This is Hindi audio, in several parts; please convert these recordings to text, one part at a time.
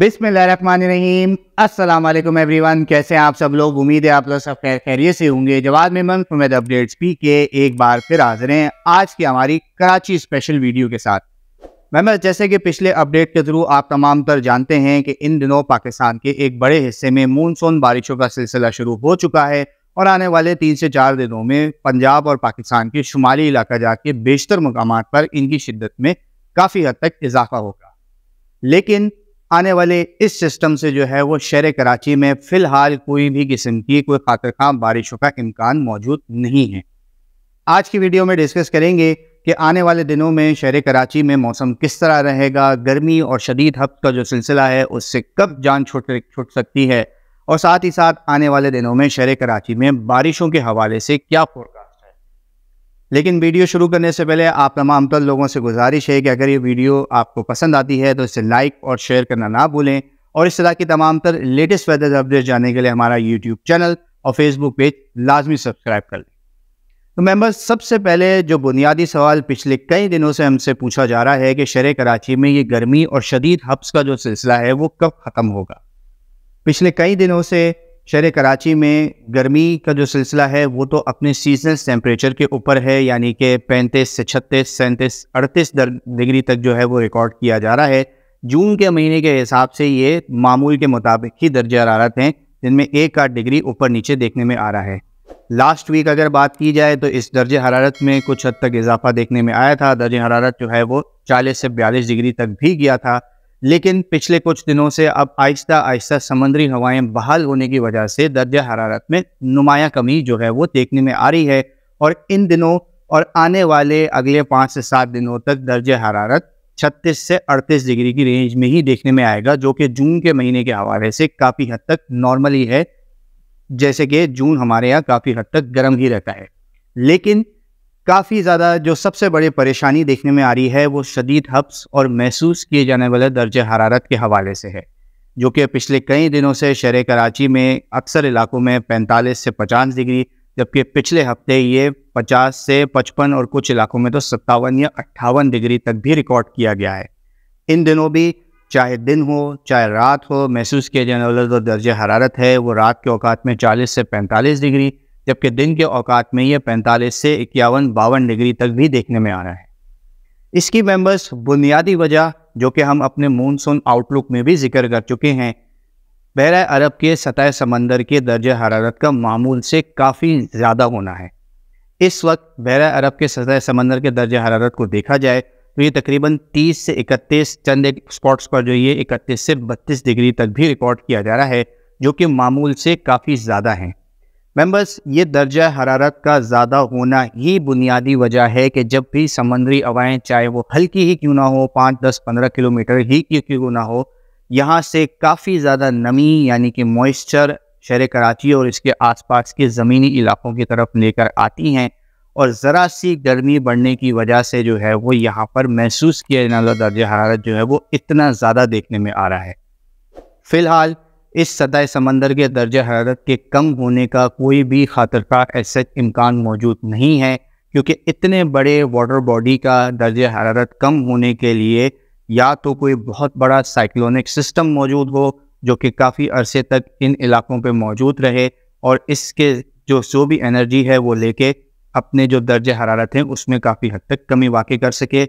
बिसमीम एवरी एवरीवन कैसे हैं आप सब लोग उम्मीद है आप लोग सब खैर खैरियत से होंगे जवाब मन फमेद अपडेट्स पी के एक बार फिर हाजिर हैं आज की हमारी कराची स्पेशल वीडियो के साथ महमद जैसे कि पिछले अपडेट के थ्रू आप तमाम तर जानते हैं कि इन दिनों पाकिस्तान के एक बड़े हिस्से में मानसून बारिशों का सिलसिला शुरू हो चुका है और आने वाले तीन से चार दिनों में पंजाब और पाकिस्तान के शुमाली इलाका जाके बेशतर मकाम पर इनकी शिद्दत में काफ़ी हद तक इजाफा होगा लेकिन आने वाले इस सिस्टम से जो है वो शहर कराची में फ़िलहाल कोई भी किस्म की कोई खातर खाम बारिशों का इम्कान मौजूद नहीं है आज की वीडियो में डिस्कस करेंगे कि आने वाले दिनों में शहर कराची में मौसम किस तरह रहेगा गर्मी और शदीद हफ्त का जो सिलसिला है उससे कब जान छुट छुट सकती है और साथ ही साथ आने वाले दिनों में शहर कराची में बारिशों के हवाले से क्या फोरकास्ट लेकिन वीडियो शुरू करने से पहले आप तमाम तर लोगों से गुजारिश है कि अगर ये वीडियो आपको पसंद आती है तो इसे लाइक और शेयर करना ना भूलें और इस तरह की तमाम तर लेटेस्ट वेदर अपडेट जानने के लिए हमारा यूट्यूब चैनल और फेसबुक पेज लाजमी सब्सक्राइब कर लें तो मेम्बर्स सबसे पहले जो बुनियादी सवाल पिछले कई दिनों से हमसे पूछा जा रहा है कि शर कराची में ये गर्मी और शदीद हब्स का जो सिलसिला है वो कब ख़त्म होगा पिछले कई दिनों से शहर कराची में गर्मी का जो सिलसिला है वो तो अपने सीजनल टेम्परेचर के ऊपर है यानी कि पैंतीस से छत्तीस सैंतीस अड़तीस डिग्री तक जो है वो रिकॉर्ड किया जा रहा है जून के महीने के हिसाब से ये मामूल के मुताबिक ही दर्ज हरारत हैं जिनमें एक आठ डिग्री ऊपर नीचे देखने में आ रहा है लास्ट वीक अगर बात की जाए तो इस दर्ज हरारत में कुछ हद तक इजाफा देखने में आया था दर्ज हरारत जो है वो चालीस से बयालीस डिग्री तक भी गया था लेकिन पिछले कुछ दिनों से अब आहिस्ता आहिस्ता समुद्री हवाएं बहाल होने की वजह से दर्ज हरारत में नुमाया कमी जो है वो देखने में आ रही है और इन दिनों और आने वाले अगले पाँच से सात दिनों तक दर्ज हरारत 36 से 38 डिग्री की रेंज में ही देखने में आएगा जो कि जून के महीने के हवाले से काफ़ी हद तक नॉर्मली है जैसे कि जून हमारे यहाँ काफ़ी हद तक गर्म ही रहता है लेकिन काफ़ी ज़्यादा जो सबसे बड़ी परेशानी देखने में आ रही है वो शदीद हब्स और महसूस किए जाने वाले दर्ज हरारत के हवाले से है जो कि पिछले कई दिनों से शहर कराची में अक्सर इलाकों में 45 से 50 डिग्री जबकि पिछले हफ्ते ये 50 से 55 और कुछ इलाकों में तो सत्तावन या अट्ठावन डिग्री तक भी रिकॉर्ड किया गया है इन दिनों भी चाहे दिन हो चाहे रात हो महसूस किए जाने वाले जो दर्ज हरारत है वो रात के अवकात में 40 से 45 डिग्री जबकि दिन के औकात में यह पैंतालीस से इक्यावन बावन डिग्री तक भी देखने में आ रहा है इसकी मेंबर्स बुनियादी वजह जो कि हम अपने मानसून आउटलुक में भी जिक्र कर चुके हैं बहरा अरब के सतह समंदर के दर्ज हरारत का मामूल से काफ़ी ज़्यादा होना है इस वक्त बहर अरब के सतह समंदर के दर्ज हरारत को देखा जाए तो ये तकरीबन 30 से 31 चंद एक स्पॉट्स पर जो ये 31 से 32 डिग्री तक भी रिकॉर्ड किया जा रहा है जो कि मामूल से काफ़ी ज़्यादा हैं मेंबर्स ये दर्जा हरारत का ज़्यादा होना ही बुनियादी वजह है कि जब भी समंदरी हवाएं चाहे वो हल्की ही क्यों ना हो पाँच दस पंद्रह किलोमीटर ही क्यों ना हो यहाँ से काफ़ी ज़्यादा नमी यानी कि मॉइस्चर शहर कराची और इसके आसपास के ज़मीनी इलाकों की तरफ लेकर आती हैं और ज़रा सी गर्मी बढ़ने की वजह से जो है वो यहाँ पर महसूस किया जाने वाला दर्ज हरारत जो है वो इतना ज़्यादा देखने में आ रहा है फ़िलहाल इस सतह समंदर के दर्ज हरारत के कम होने का कोई भी खातर का ऐसा इम्कान मौजूद नहीं है क्योंकि इतने बड़े वाटर बॉडी का दर्ज हरारत कम होने के लिए या तो कोई बहुत बड़ा साइक्लोनिक सिस्टम मौजूद हो जो कि काफ़ी अरसे तक इन इलाकों पर मौजूद रहे और इसके जो जो भी एनर्जी है वो लेके अपने जो दर्ज हरारत हैं उसमें काफ़ी हद तक कमी वाक़ कर सके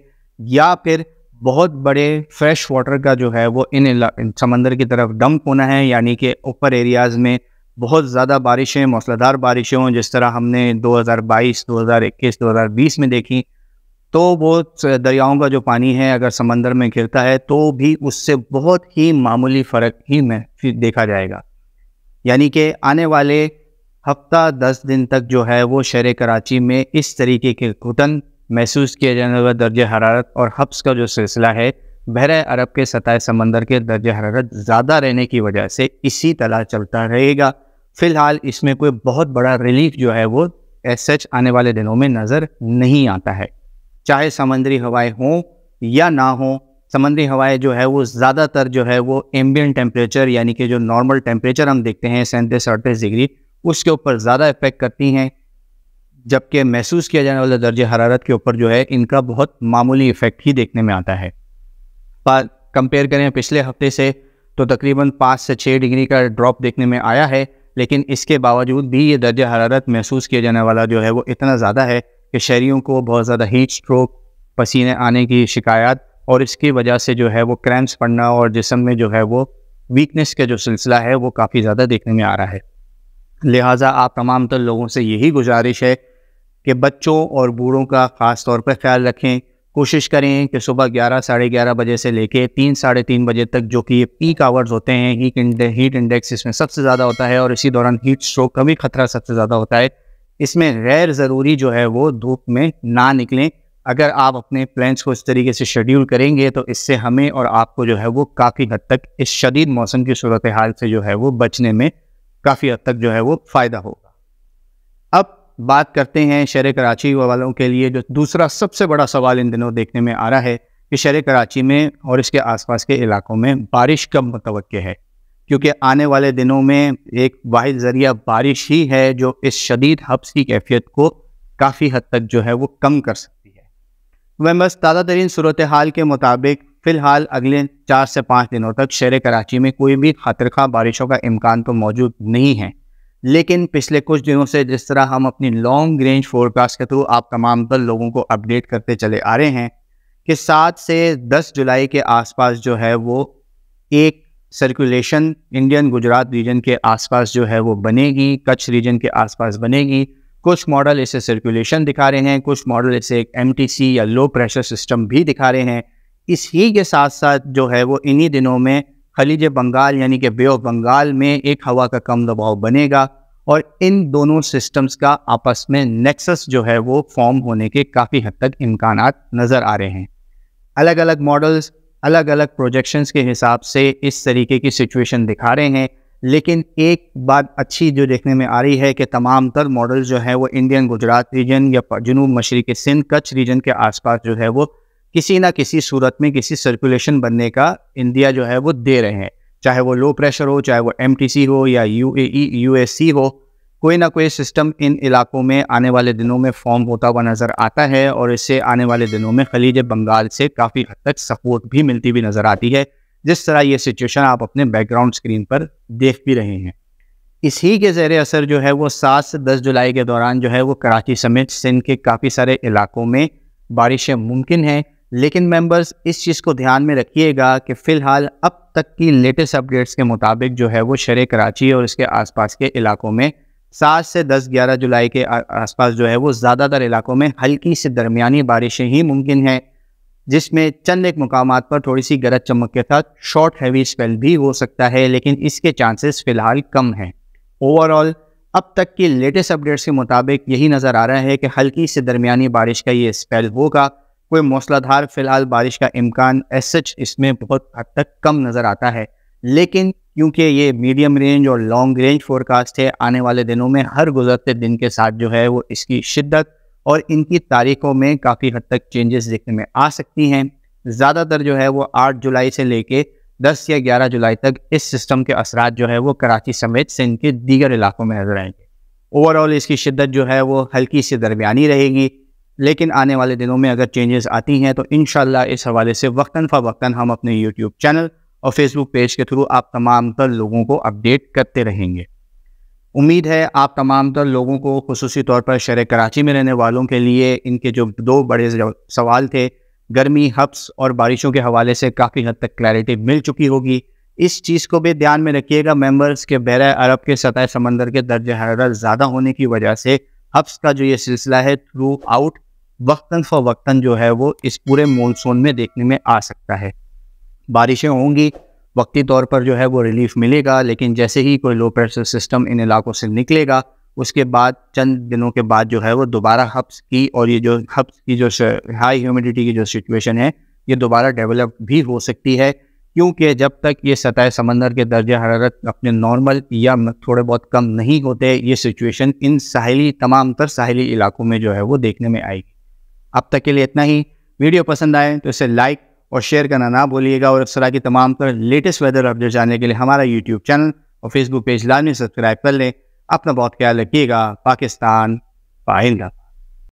या फिर बहुत बड़े फ्रेश वाटर का जो है वो इन, समंदर की तरफ डंप होना है यानी कि ऊपर एरियाज़ में बहुत ज़्यादा बारिशें मौसलाधार बारिशें हों जिस तरह हमने 2022, 2021, 2020 में देखी तो वो दरियाओं का जो पानी है अगर समंदर में गिरता है तो भी उससे बहुत ही मामूली फ़र्क ही में देखा जाएगा यानी कि आने वाले हफ्ता दस दिन तक जो है वो शहर कराची में इस तरीके के घुटन महसूस किया जाने वाला दर्ज हरारत और हब्स का जो सिलसिला है बहर अरब के सतह समंदर के दर्ज हरारत ज़्यादा रहने की वजह से इसी तरह चलता रहेगा फ़िलहाल इसमें कोई बहुत बड़ा रिलीफ जो है वो एस सच आने वाले दिनों में नज़र नहीं आता है चाहे समंदरी हवाएं हों या ना हों समंदरी हवाएं जो है वो ज़्यादातर जो है वो एम्बियन टेम्परेचर यानी कि जो नॉर्मल टेम्परेचर हम देखते हैं सैंतीस अड़तीस डिग्री उसके ऊपर ज़्यादा इफेक्ट करती हैं जबकि महसूस किया जाने वाला दर्ज हरारत के ऊपर जो है इनका बहुत मामूली इफ़ेक्ट ही देखने में आता है पर कंपेयर करें पिछले हफ्ते से तो तकरीबन पाँच से छः डिग्री का ड्रॉप देखने में आया है लेकिन इसके बावजूद भी ये दर्ज हरारत महसूस किया जाने वाला जो है वो इतना ज़्यादा है कि शहरीों को बहुत ज़्यादा हीट स्ट्रोक पसीने आने की शिकायत और इसकी वजह से जो है वो क्रैम्प्स पड़ना और जिसम में जो है वो वीकनेस का जो सिलसिला है वो काफ़ी ज़्यादा देखने में आ रहा है लिहाजा आप तमाम तर लोगों से यही गुजारिश है कि बच्चों और बूढ़ों का ख़ास तौर पर ख्याल रखें कोशिश करें कि सुबह ग्यारह साढ़े ग्यारह बजे से लेके तीन साढ़े तीन बजे तक जो कि ये पीक आवर्स होते हैं हीट इंडे, हीट इंडेक्स इसमें सबसे ज़्यादा होता है और इसी दौरान हीट स्ट्रोक का भी खतरा सबसे ज़्यादा होता है इसमें गैर ज़रूरी जो है वो धूप में ना निकलें अगर आप अपने प्लान्स को इस तरीके से शेड्यूल करेंगे तो इससे हमें और आपको जो है वो काफ़ी हद तक इस शदीद मौसम की सूरत हाल से जो है वो बचने में काफ़ी हद तक जो है वो फ़ायदा हो बात करते हैं शहर कराची वालों के लिए जो दूसरा सबसे बड़ा सवाल इन दिनों देखने में आ रहा है कि शहर कराची में और इसके आसपास के इलाकों में बारिश कब मुतव है क्योंकि आने वाले दिनों में एक वाहिद ज़रिया बारिश ही है जो इस शदीद हब्स की कैफियत को काफ़ी हद तक जो है वो कम कर सकती है वह बस ताज़ा तरीन सूरत हाल के मुताबिक फ़िलहाल अगले चार से पाँच दिनों तक शहर कराची में कोई भी खतरखा बारिशों का इम्कान तो मौजूद नहीं है लेकिन पिछले कुछ दिनों से जिस तरह हम अपनी लॉन्ग रेंज फोरकास्ट के थ्रू आप तमाम तर लोगों को अपडेट करते चले आ रहे हैं कि सात से दस जुलाई के आसपास जो है वो एक सर्कुलेशन इंडियन गुजरात रीजन के आसपास जो है वो बनेगी कच्छ रीजन के आसपास बनेगी कुछ मॉडल इसे सर्कुलेशन दिखा रहे हैं कुछ मॉडल इसे एक एम या लो प्रेशर सिस्टम भी दिखा रहे हैं इसी के साथ साथ जो है वो इन्हीं दिनों में खलीज बंगाल यानी कि बे ऑफ बंगाल में एक हवा का कम दबाव बनेगा और इन दोनों सिस्टम्स का आपस में नेक्सस जो है वो फॉर्म होने के काफ़ी हद तक इम्कान नज़र आ रहे हैं अलग अलग मॉडल्स अलग अलग प्रोजेक्शंस के हिसाब से इस तरीके की सिचुएशन दिखा रहे हैं लेकिन एक बात अच्छी जो देखने में आ रही है कि तमाम तर मॉडल जो है वो इंडियन गुजरात रीजन या जनूब मशरक़ सिंध कच्छ रीजन के आसपास जो है वो किसी ना किसी सूरत में किसी सर्कुलेशन बनने का इंडिया जो है वो दे रहे हैं चाहे वो लो प्रेशर हो चाहे वो एम हो या यू ए e, हो कोई ना कोई सिस्टम इन इलाकों में आने वाले दिनों में फॉर्म होता हुआ नज़र आता है और इससे आने वाले दिनों में खलीज बंगाल से काफ़ी हद तक सपोर्ट भी मिलती हुई नज़र आती है जिस तरह ये सिचुएशन आप अपने बैकग्राउंड स्क्रीन पर देख भी रहे हैं इसी के ज़र असर जो है वो सात से दस जुलाई के दौरान जो है वो कराची समेत सिंध के काफ़ी सारे इलाकों में बारिशें मुमकिन हैं लेकिन मेंबर्स इस चीज़ को ध्यान में रखिएगा कि फ़िलहाल अब तक की लेटेस्ट अपडेट्स के मुताबिक जो है वो शर कराची और इसके आसपास के इलाकों में सात से दस ग्यारह जुलाई के आसपास जो है वो ज़्यादातर इलाकों में हल्की से दरमियानी बारिशें ही मुमकिन हैं जिसमें चंद एक मकाम पर थोड़ी सी गरज चमक के साथ शॉर्ट हैवी स्पेल भी हो सकता है लेकिन इसके चांसेस फ़िलहाल कम हैं ओवरऑल अब तक की लेटेस्ट अपडेट्स के मुताबिक यही नज़र आ रहा है कि हल्की से दरमियानी बारिश का ये स्पेल होगा कोई मौसलाधार फिलहाल बारिश का इम्कान एस सच इसमें बहुत हद तक कम नज़र आता है लेकिन क्योंकि ये मीडियम रेंज और लॉन्ग रेंज फोरकास्ट है आने वाले दिनों में हर गुजरते दिन के साथ जो है वो इसकी शिद्दत और इनकी तारीखों में काफ़ी हद तक चेंजेस देखने में आ सकती हैं ज़्यादातर जो है वो 8 जुलाई से लेके 10 या 11 जुलाई तक इस सिस्टम के असरा जो है वो कराची समेत सिंध के दीगर इलाकों में नजर आएंगे ओवरऑल इसकी शिद्दत जो है वो हल्की से दरमिया रहेगी लेकिन आने वाले दिनों में अगर चेंजेस आती हैं तो इन इस हवाले से वक्ता फ़वक्ता हम अपने यूट्यूब चैनल और फेसबुक पेज के थ्रू आप तमाम तर लोगों को अपडेट करते रहेंगे उम्मीद है आप तमाम तर लोगों को खसूस तौर पर शहर कराची में रहने वालों के लिए इनके जो दो बड़े सवाल थे गर्मी हब्स और बारिशों के हवाले से काफ़ी हद तक क्लैरिटी मिल चुकी होगी इस चीज़ को भी ध्यान में रखिएगा मेंबर्स के बहरा अरब के सतह समंदर के दर्ज हरारत ज़्यादा होने की वजह से हब्स का जो ये सिलसिला है थ्रू आउट वक्ता फ़वक्ता जो है वो इस पूरे मानसून में देखने में आ सकता है बारिशें होंगी वक्ती तौर पर जो है वो रिलीफ मिलेगा लेकिन जैसे ही कोई लो प्रेशर सिस्टम इन इलाकों से निकलेगा उसके बाद चंद दिनों के बाद जो है वो दोबारा हब्स की और ये जो हब्स की जो हाई ह्यूमिडिटी की जो सिचुएशन है ये दोबारा डेवलप भी हो सकती है क्योंकि जब तक ये सतह समंदर के दर्ज हरारत अपने नॉर्मल या थोड़े बहुत कम नहीं होते ये सिचुएशन इन साहली तमाम तर साहली इलाकों में जो है वो देखने में आएगी अब तक के लिए इतना ही वीडियो पसंद आए तो इसे लाइक और शेयर करना ना भूलिएगा और इस तरह की तमाम तरह लेटेस्ट वेदर अपडेट जानने के लिए हमारा यूट्यूब चैनल और फेसबुक पेज लाजमी सब्सक्राइब कर लें अपना बहुत ख्याल रखिएगा पाकिस्तान पाइंदा